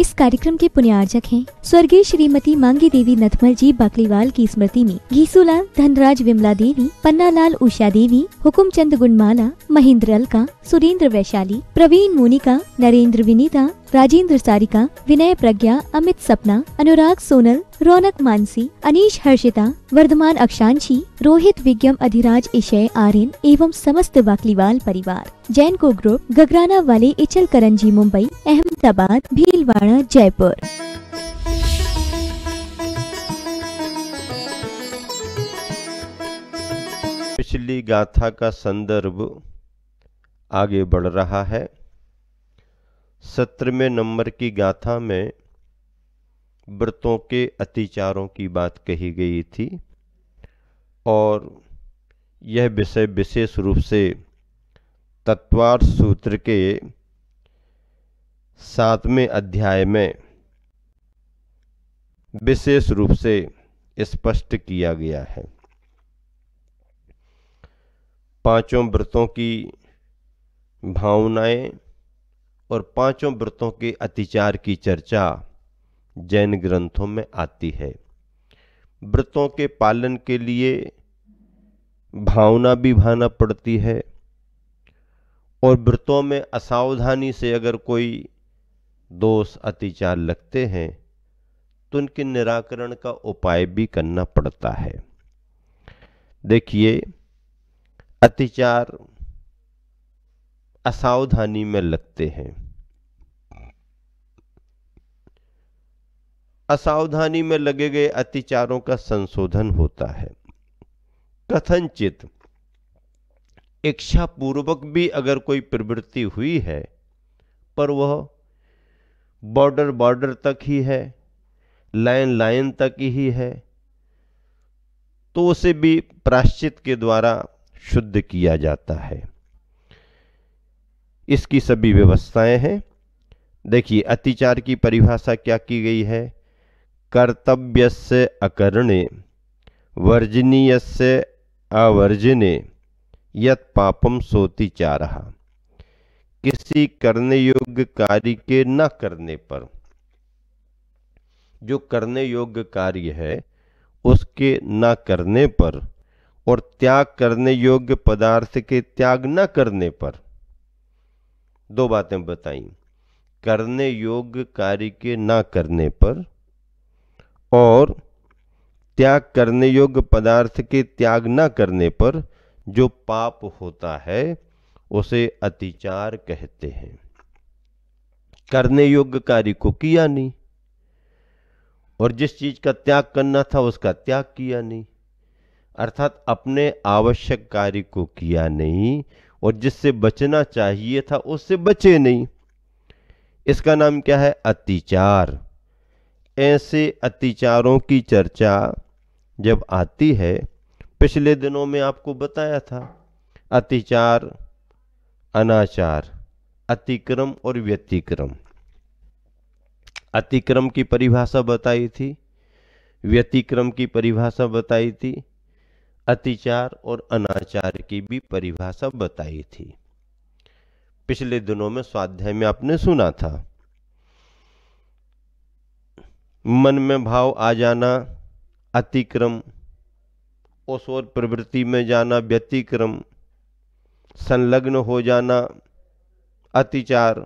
इस कार्यक्रम के पुण्यार्जक हैं स्वर्गीय श्रीमती मांगी देवी नथमल जी बाकलीवाल की स्मृति में घीसूलाल धनराज विमला देवी पन्ना लाल उषा देवी हुकुम चंद गुणमाला महेंद्र अलका सुरेंद्र वैशाली प्रवीण मोनिका नरेंद्र विनीता राजेंद्र सारिका विनय प्रज्ञा अमित सपना अनुराग सोनल रौनक मानसी अनीश हर्षिता वर्धमान अक्षांशी रोहित विज्ञम अधिराज ईशय आर्यन एवं समस्त वाकलीवाल परिवार जैनको ग्रुप गगराना वाले इचल करंजी मुंबई अहमदाबाद भीलवाड़ा जयपुर पिछली गाथा का संदर्भ आगे बढ़ रहा है सत्रहवें नंबर की गाथा में व्रतों के अतिचारों की बात कही गई थी और यह विषय विशेष रूप से तत्वार सूत्र के सातवें अध्याय में विशेष रूप से स्पष्ट किया गया है पांचों व्रतों की भावनाएं और पांचों व्रतों के अतिचार की चर्चा जैन ग्रंथों में आती है व्रतों के पालन के लिए भावना भी भाना पड़ती है और व्रतों में असावधानी से अगर कोई दोष अतिचार लगते हैं तो उनके निराकरण का उपाय भी करना पड़ता है देखिए अतिचार असावधानी में लगते हैं असावधानी में लगे गए अतिचारों का संशोधन होता है कथनचित इच्छा पूर्वक भी अगर कोई प्रवृत्ति हुई है पर वह बॉर्डर बॉर्डर तक ही है लाइन लाइन तक ही है तो उसे भी प्राश्चित के द्वारा शुद्ध किया जाता है इसकी सभी व्यवस्थाएं हैं देखिए अतिचार की परिभाषा क्या की गई है कर्तव्य से अकरणे वर्जनीय से अवर्जने यत पापम सोतिचार किसी करने योग्य कार्य के न करने पर जो करने योग्य कार्य है उसके न करने पर और त्याग करने योग्य पदार्थ के त्याग न करने पर दो बातें बताई करने योग्य कार्य के ना करने पर और त्याग करने योग्य पदार्थ के त्याग ना करने पर जो पाप होता है उसे अतिचार कहते हैं करने योग्य कार्य को किया नहीं और जिस चीज का त्याग करना था उसका त्याग किया नहीं अर्थात अपने आवश्यक कार्य को किया नहीं और जिससे बचना चाहिए था उससे बचे नहीं इसका नाम क्या है अतिचार ऐसे अतिचारों की चर्चा जब आती है पिछले दिनों में आपको बताया था अतिचार अनाचार अतिक्रम और व्यतिक्रम अतिक्रम की परिभाषा बताई थी व्यतिक्रम की परिभाषा बताई थी अतिचार और अनाचार की भी परिभाषा बताई थी पिछले दिनों में स्वाध्याय में आपने सुना था मन में भाव आ जाना अतिक्रम उस और प्रवृत्ति में जाना व्यतिक्रम संलग्न हो जाना अतिचार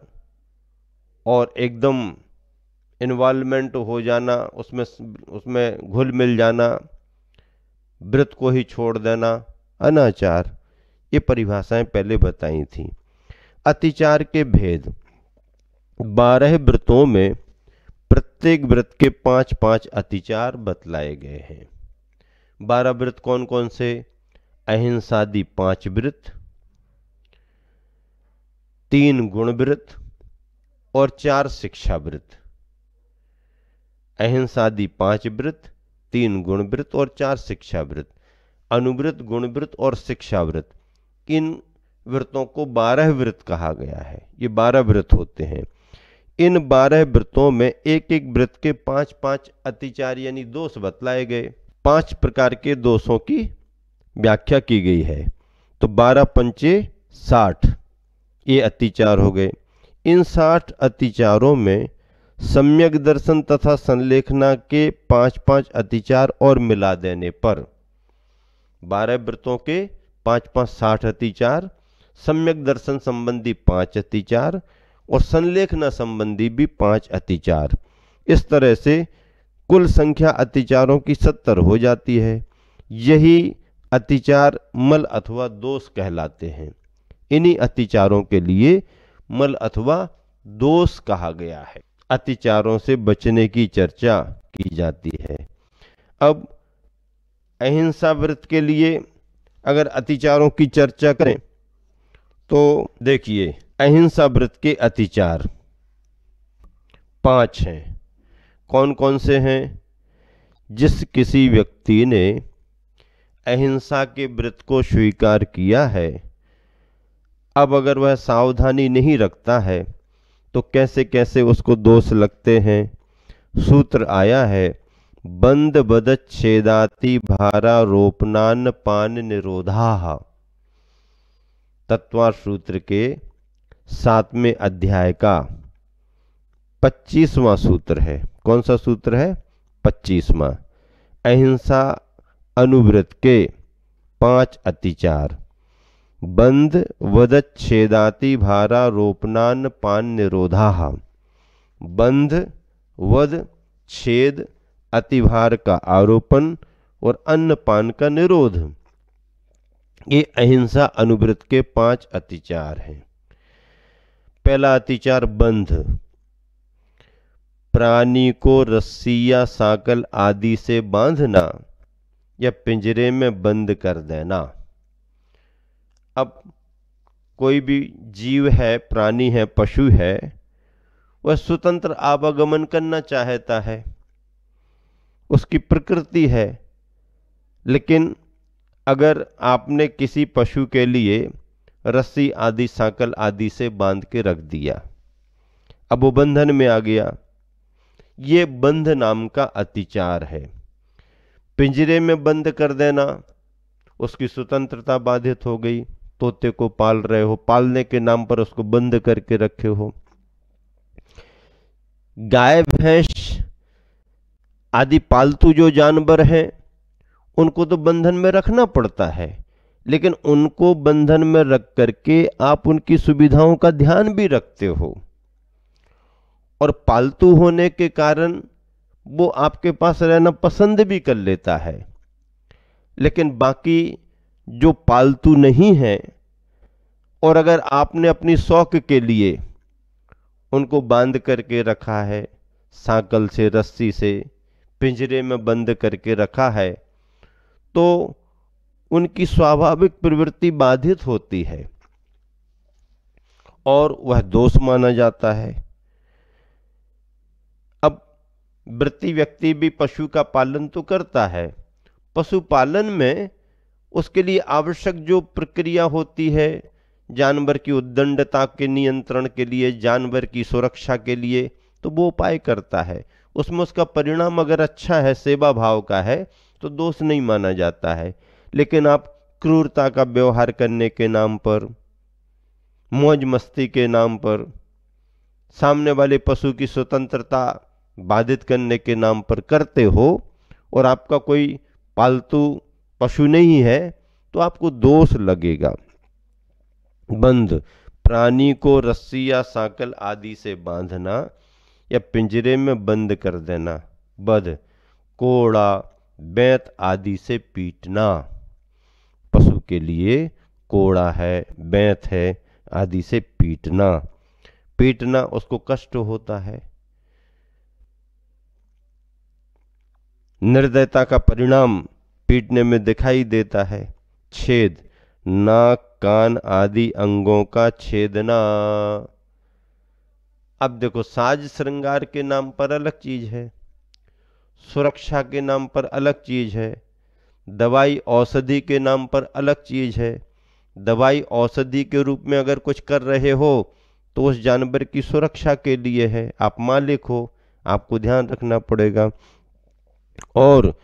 और एकदम इन्वॉल्वमेंट हो जाना उसमें उसमें घुल मिल जाना व्रत को ही छोड़ देना अनाचार ये परिभाषाएं पहले बताई थी अतिचार के भेद बारह व्रतों में प्रत्येक व्रत के पांच पांच अतिचार बतलाए गए हैं बारह व्रत कौन कौन से अहिंसादी पांच व्रत तीन गुण व्रत और चार शिक्षा व्रत अहिंसादी पांच व्रत तीन गुणवृत्त और चार शिक्षावृत्त अनुवृत्त गुणवृत्त और शिक्षावृत्त इन व्रतों को बारह व्रत कहा गया है ये बारह व्रत होते हैं इन बारह व्रतों में एक एक व्रत के पांच पांच अतिचार यानी दोष बतलाए गए पांच प्रकार के दोषों की व्याख्या की गई है तो बारह पंचे साठ ये अतिचार हो गए इन साठ अतिचारों में सम्यक दर्शन तथा संलेखना के पांच पांच अतिचार और मिला देने पर बारह व्रतों के पांच पांच साठ अतिचार सम्यक दर्शन संबंधी पांच अतिचार और संलेखना संबंधी भी पांच अतिचार इस तरह से कुल संख्या अतिचारों की सत्तर हो जाती है यही अतिचार मल अथवा दोष कहलाते हैं इन्हीं अतिचारों के लिए मल अथवा दोष कहा गया है अतिचारों से बचने की चर्चा की जाती है अब अहिंसा व्रत के लिए अगर अतिचारों की चर्चा करें तो देखिए अहिंसा व्रत के अतिचार पांच हैं कौन कौन से हैं जिस किसी व्यक्ति ने अहिंसा के व्रत को स्वीकार किया है अब अगर वह सावधानी नहीं रखता है तो कैसे कैसे उसको दोष लगते हैं सूत्र आया है बंद बदत छेदाति भारा रोपनान पान निरोधा तत्वा सूत्र के सातवें अध्याय का पच्चीसवां सूत्र है कौन सा सूत्र है पच्चीसवां अहिंसा अनुव्रत के पांच अतिचार बंध वदच्छेदाति भारा रोपनान पान निरोधा बंध वध छेद अतिभार का आरोपण और अन्न पान का निरोध ये अहिंसा अनुवृत्त के पांच अतिचार हैं पहला अतिचार बंध प्राणी को रस्सी या साकल आदि से बांधना या पिंजरे में बंद कर देना अब कोई भी जीव है प्राणी है पशु है वह स्वतंत्र आवागमन करना चाहता है उसकी प्रकृति है लेकिन अगर आपने किसी पशु के लिए रस्सी आदि साकल आदि से बांध के रख दिया अब वो बंधन में आ गया ये बंध नाम का अतिचार है पिंजरे में बंद कर देना उसकी स्वतंत्रता बाधित हो गई तोते को पाल रहे हो पालने के नाम पर उसको बंद करके रखे हो गाय भैंस आदि पालतू जो जानवर हैं उनको तो बंधन में रखना पड़ता है लेकिन उनको बंधन में रख करके आप उनकी सुविधाओं का ध्यान भी रखते हो और पालतू होने के कारण वो आपके पास रहना पसंद भी कर लेता है लेकिन बाकी जो पालतू नहीं हैं और अगर आपने अपनी शौक के लिए उनको बांध करके रखा है साकल से रस्सी से पिंजरे में बंद करके रखा है तो उनकी स्वाभाविक प्रवृत्ति बाधित होती है और वह दोष माना जाता है अब वृत्ति व्यक्ति भी पशु का पालन तो करता है पशुपालन में उसके लिए आवश्यक जो प्रक्रिया होती है जानवर की उद्दंडता के नियंत्रण के लिए जानवर की सुरक्षा के लिए तो वो उपाय करता है उसमें उसका परिणाम अगर अच्छा है सेवा भाव का है तो दोष नहीं माना जाता है लेकिन आप क्रूरता का व्यवहार करने के नाम पर मौज मस्ती के नाम पर सामने वाले पशु की स्वतंत्रता बाधित करने के नाम पर करते हो और आपका कोई पालतू पशु नहीं है तो आपको दोष लगेगा बंध प्राणी को रस्सी या साकल आदि से बांधना या पिंजरे में बंद कर देना बध कोड़ा बैत आदि से पीटना पशु के लिए कोड़ा है बैत है आदि से पीटना पीटना उसको कष्ट होता है निर्दयता का परिणाम पीटने में दिखाई देता है छेद नाक कान आदि अंगों का छेदना अब देखो साज श्रृंगार के नाम पर अलग चीज है सुरक्षा के नाम पर अलग चीज है दवाई औषधि के नाम पर अलग चीज है दवाई औषधि के रूप में अगर कुछ कर रहे हो तो उस जानवर की सुरक्षा के लिए है आप मालिक हो आपको ध्यान रखना पड़ेगा और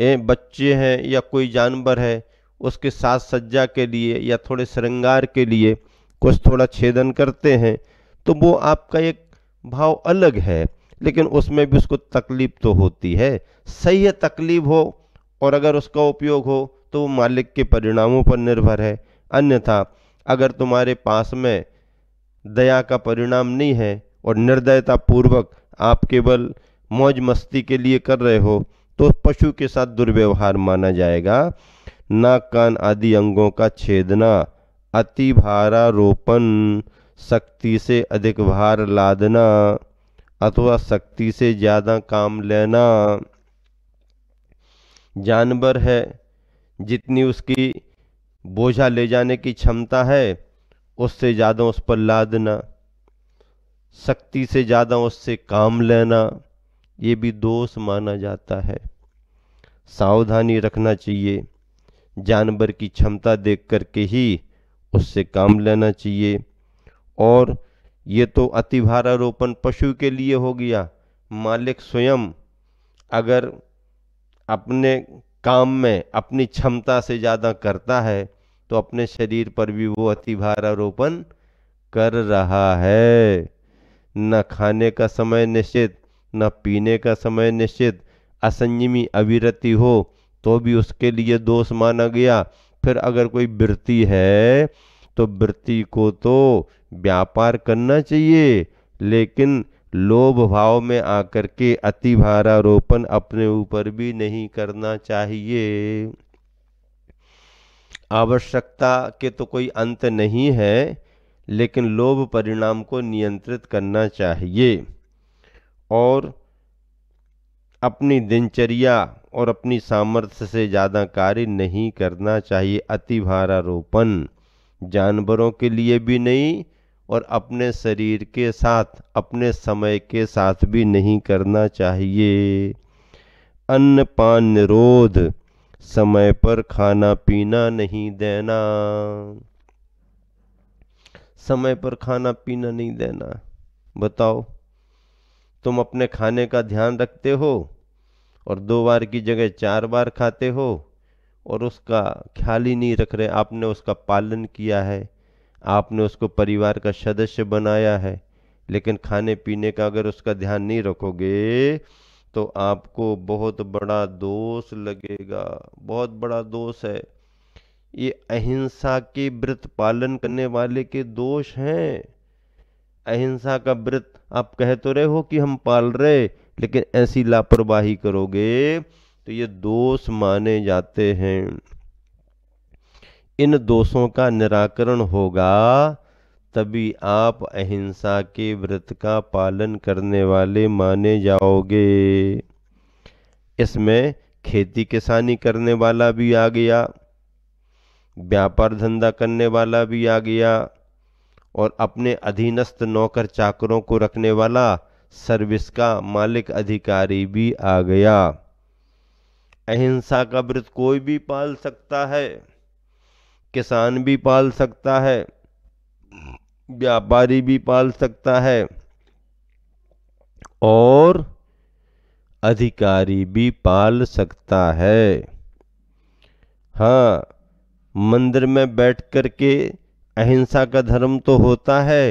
बच्चे हैं या कोई जानवर है उसके साथ सज्जा के लिए या थोड़े श्रृंगार के लिए कुछ थोड़ा छेदन करते हैं तो वो आपका एक भाव अलग है लेकिन उसमें भी उसको तकलीफ तो होती है सही है तकलीफ हो और अगर उसका उपयोग हो तो वो मालिक के परिणामों पर निर्भर है अन्यथा अगर तुम्हारे पास में दया का परिणाम नहीं है और निर्दयता पूर्वक आप केवल मौज मस्ती के लिए कर रहे हो तो पशु के साथ दुर्व्यवहार माना जाएगा नाक कान आदि अंगों का छेदना अति भारारोपण शक्ति से अधिक भार लादना अथवा शक्ति से ज़्यादा काम लेना जानवर है जितनी उसकी बोझा ले जाने की क्षमता है उससे ज़्यादा उस पर लादना शक्ति से ज़्यादा उससे काम लेना ये भी दोष माना जाता है सावधानी रखना चाहिए जानवर की क्षमता देख करके ही उससे काम लेना चाहिए और ये तो भारोपण पशु के लिए हो गया मालिक स्वयं अगर अपने काम में अपनी क्षमता से ज़्यादा करता है तो अपने शरीर पर भी वो भारोपण कर रहा है न खाने का समय निश्चित न पीने का समय निश्चित असंयमी अविरति हो तो भी उसके लिए दोष माना गया फिर अगर कोई वृत्ति है तो वृत्ति को तो व्यापार करना चाहिए लेकिन लोभ भाव में आकर के अति भारारोपण अपने ऊपर भी नहीं करना चाहिए आवश्यकता के तो कोई अंत नहीं है लेकिन लोभ परिणाम को नियंत्रित करना चाहिए और अपनी दिनचर्या और अपनी सामर्थ्य से ज़्यादा कार्य नहीं करना चाहिए अति भारोपण जानवरों के लिए भी नहीं और अपने शरीर के साथ अपने समय के साथ भी नहीं करना चाहिए अन्न पान निरोध समय पर खाना पीना नहीं देना समय पर खाना पीना नहीं देना बताओ तुम अपने खाने का ध्यान रखते हो और दो बार की जगह चार बार खाते हो और उसका ख्याल ही नहीं रख रहे आपने उसका पालन किया है आपने उसको परिवार का सदस्य बनाया है लेकिन खाने पीने का अगर उसका ध्यान नहीं रखोगे तो आपको बहुत बड़ा दोष लगेगा बहुत बड़ा दोष है ये अहिंसा के व्रत पालन करने वाले के दोष हैं अहिंसा का व्रत आप कह तो रहे हो कि हम पाल रहे लेकिन ऐसी लापरवाही करोगे तो ये दोष माने जाते हैं इन दोषों का निराकरण होगा तभी आप अहिंसा के व्रत का पालन करने वाले माने जाओगे इसमें खेती किसानी करने वाला भी आ गया व्यापार धंधा करने वाला भी आ गया और अपने अधीनस्थ नौकर चाकरों को रखने वाला सर्विस का मालिक अधिकारी भी आ गया अहिंसा का व्रत कोई भी पाल सकता है किसान भी पाल सकता है व्यापारी भी पाल सकता है और अधिकारी भी पाल सकता है हाँ मंदिर में बैठ कर के अहिंसा का धर्म तो होता है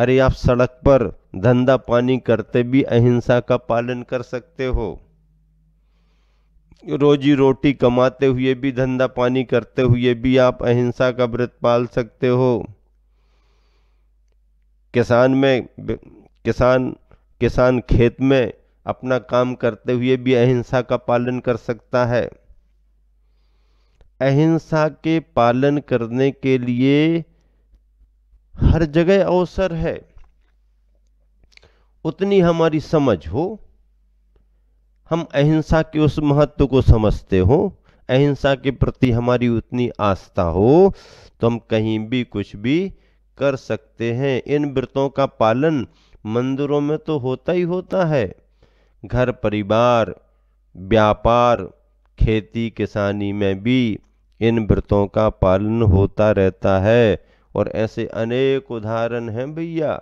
अरे आप सड़क पर धंधा पानी करते भी अहिंसा का पालन कर सकते हो रोजी रोटी कमाते हुए भी धंधा पानी करते हुए भी आप अहिंसा का व्रत पाल सकते हो किसान में किसान किसान खेत में अपना काम करते हुए भी अहिंसा का पालन कर सकता है अहिंसा के पालन करने के लिए हर जगह अवसर है उतनी हमारी समझ हो हम अहिंसा के उस महत्व को समझते हो अहिंसा के प्रति हमारी उतनी आस्था हो तो हम कहीं भी कुछ भी कर सकते हैं इन व्रतों का पालन मंदिरों में तो होता ही होता है घर परिवार व्यापार खेती किसानी में भी इन व्रतों का पालन होता रहता है और ऐसे अनेक उदाहरण हैं भैया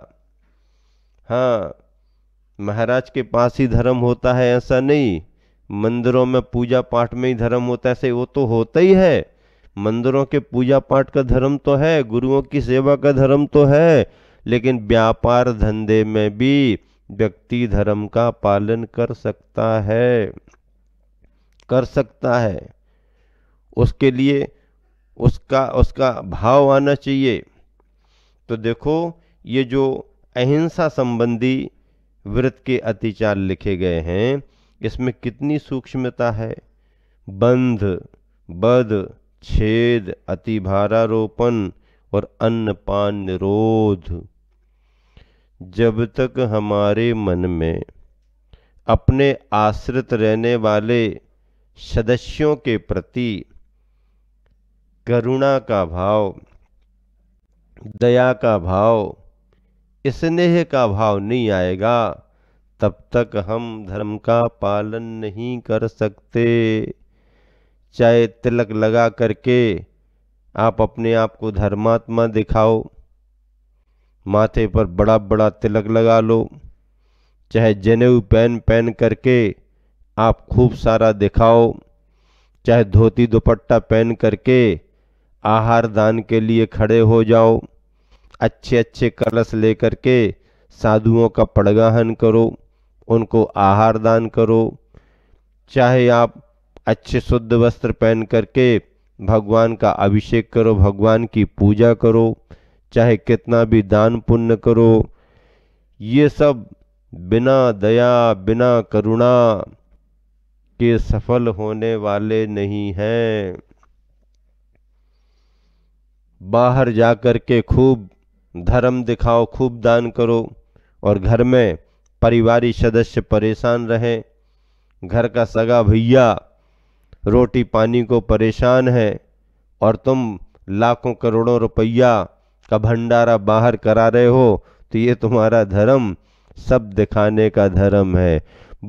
हाँ महाराज के पास ही धर्म होता है ऐसा नहीं मंदिरों में पूजा पाठ में ही धर्म होता है ऐसे वो तो होता ही है मंदिरों के पूजा पाठ का धर्म तो है गुरुओं की सेवा का धर्म तो है लेकिन व्यापार धंधे में भी व्यक्ति धर्म का पालन कर सकता है कर सकता है उसके लिए उसका उसका भाव आना चाहिए तो देखो ये जो अहिंसा संबंधी व्रत के अतिचार लिखे गए हैं इसमें कितनी सूक्ष्मता है बंध बध छेद भारोपण और अन्नपान निरोध जब तक हमारे मन में अपने आश्रित रहने वाले सदस्यों के प्रति करुणा का भाव दया का भाव स्नेह का भाव नहीं आएगा तब तक हम धर्म का पालन नहीं कर सकते चाहे तिलक लगा करके आप अपने आप को धर्मात्मा दिखाओ माथे पर बड़ा बड़ा तिलक लगा लो चाहे जनेऊ पहन पहन करके आप खूब सारा दिखाओ चाहे धोती दुपट्टा पहन करके आहार दान के लिए खड़े हो जाओ अच्छे अच्छे कलश लेकर के साधुओं का पड़गाहन करो उनको आहार दान करो चाहे आप अच्छे शुद्ध वस्त्र पहन करके भगवान का अभिषेक करो भगवान की पूजा करो चाहे कितना भी दान पुण्य करो ये सब बिना दया बिना करुणा के सफल होने वाले नहीं हैं बाहर जा कर के खूब धर्म दिखाओ खूब दान करो और घर में परिवारिक सदस्य परेशान रहें घर का सगा भैया रोटी पानी को परेशान है और तुम लाखों करोड़ों रुपया का भंडारा बाहर करा रहे हो तो ये तुम्हारा धर्म सब दिखाने का धर्म है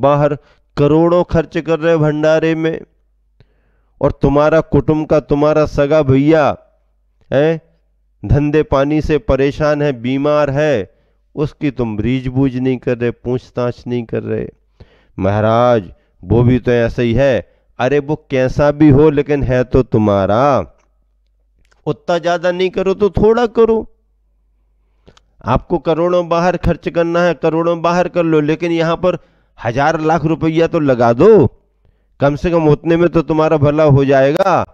बाहर करोड़ों खर्च कर रहे भंडारे में और तुम्हारा कुटुंब का तुम्हारा सगा भैया है धंधे पानी से परेशान है बीमार है उसकी तुम रीझ बूझ नहीं कर रहे पूछताछ नहीं कर रहे महाराज वो भी तो ऐसा ही है अरे वो कैसा भी हो लेकिन है तो तुम्हारा उतना ज्यादा नहीं करो तो थोड़ा करो आपको करोड़ों बाहर खर्च करना है करोड़ों बाहर कर लो लेकिन यहां पर हजार लाख रुपया तो लगा दो कम से कम उतने में तो तुम्हारा भला हो जाएगा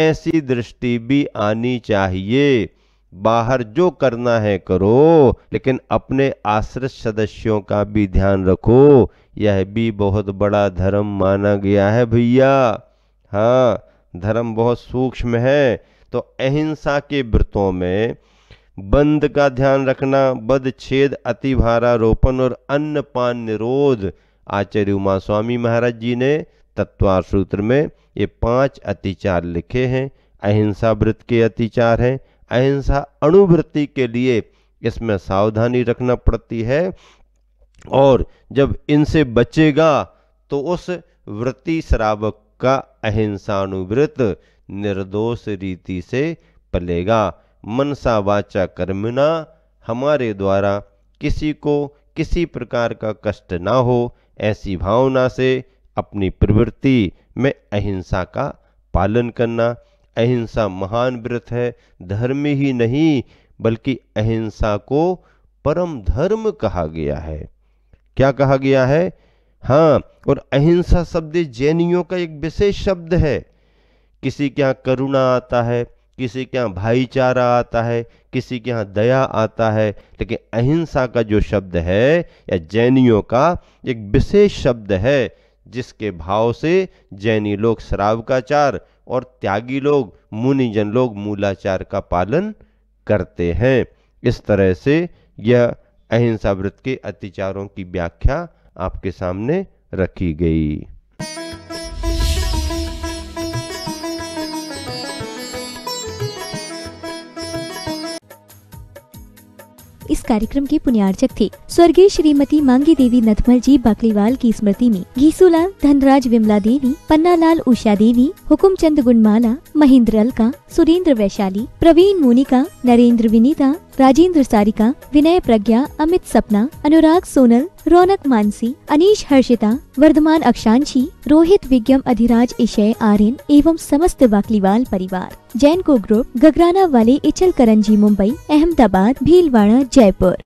ऐसी दृष्टि भी आनी चाहिए बाहर जो करना है करो लेकिन अपने आश्रित सदस्यों का भी ध्यान रखो यह भी बहुत बड़ा धर्म माना गया है भैया हाँ धर्म बहुत सूक्ष्म है तो अहिंसा के व्रतों में बंद का ध्यान रखना बद छेद अतिभारा रोपण और अन्न पान निरोध आचार्य उमा स्वामी महाराज जी ने तत्वार सूत्र में ये पांच अतिचार लिखे हैं अहिंसा व्रत के अतिचार हैं अहिंसा अणुवृत्ति के लिए इसमें सावधानी रखना पड़ती है और जब इनसे बचेगा तो उस वृत्ति श्रावक का अहिंसानुवृत निर्दोष रीति से पलेगा मनसा वाचा कर्मिना हमारे द्वारा किसी को किसी प्रकार का कष्ट ना हो ऐसी भावना से अपनी प्रवृत्ति में अहिंसा का पालन करना अहिंसा महान व्रत है धर्म ही नहीं बल्कि अहिंसा को परम धर्म कहा गया है क्या कहा गया है हाँ और अहिंसा शब्द जैनियों का एक विशेष शब्द है किसी के यहाँ करुणा आता है किसी के यहाँ भाईचारा आता है किसी के यहाँ दया आता है लेकिन अहिंसा का जो शब्द है या जैनियों का एक विशेष शब्द है जिसके भाव से जैनी लोग चार और त्यागी लोग मुनिजन लोग मूलाचार का पालन करते हैं इस तरह से यह अहिंसा व्रत के अतिचारों की व्याख्या आपके सामने रखी गई इस कार्यक्रम के पुण्यार्चक थे स्वर्गीय श्रीमती मांगी देवी नथमल जी बाकलीवाल की स्मृति में घीसूला धनराज विमला देवी पन्ना लाल उषा देवी हुकुम चंद गुणमाला महेंद्र अलका सुरेंद्र वैशाली प्रवीण मोनिका नरेंद्र विनीता राजेंद्र सारिका विनय प्रज्ञा अमित सपना अनुराग सोनल रौनक मानसी अनीश हर्षिता वर्धमान अक्षांशी रोहित विज्ञम अधिराज ईशय आर्यन एवं समस्त वाकलीवाल परिवार जैनको ग्रुप गगराना वाले इचल करंजी मुंबई अहमदाबाद भीलवाड़ा जयपुर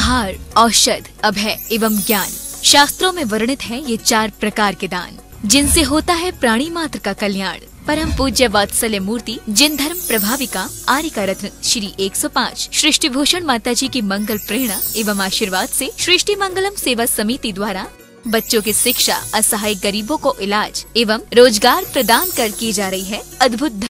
आहार औषध अभय एवं ज्ञान शास्त्रों में वर्णित है ये चार प्रकार के दान जिनसे होता है प्राणी मात्र का कल्याण परम पूज्य वात्सल्य मूर्ति जिन धर्म प्रभाविका आरिका रत्न श्री 105 सृष्टि भूषण माता जी की मंगल प्रेरणा एवं आशीर्वाद से सृष्टि मंगलम सेवा समिति द्वारा बच्चों की शिक्षा असहाय गरीबों को इलाज एवं रोजगार प्रदान कर की जा रही है अद्भुत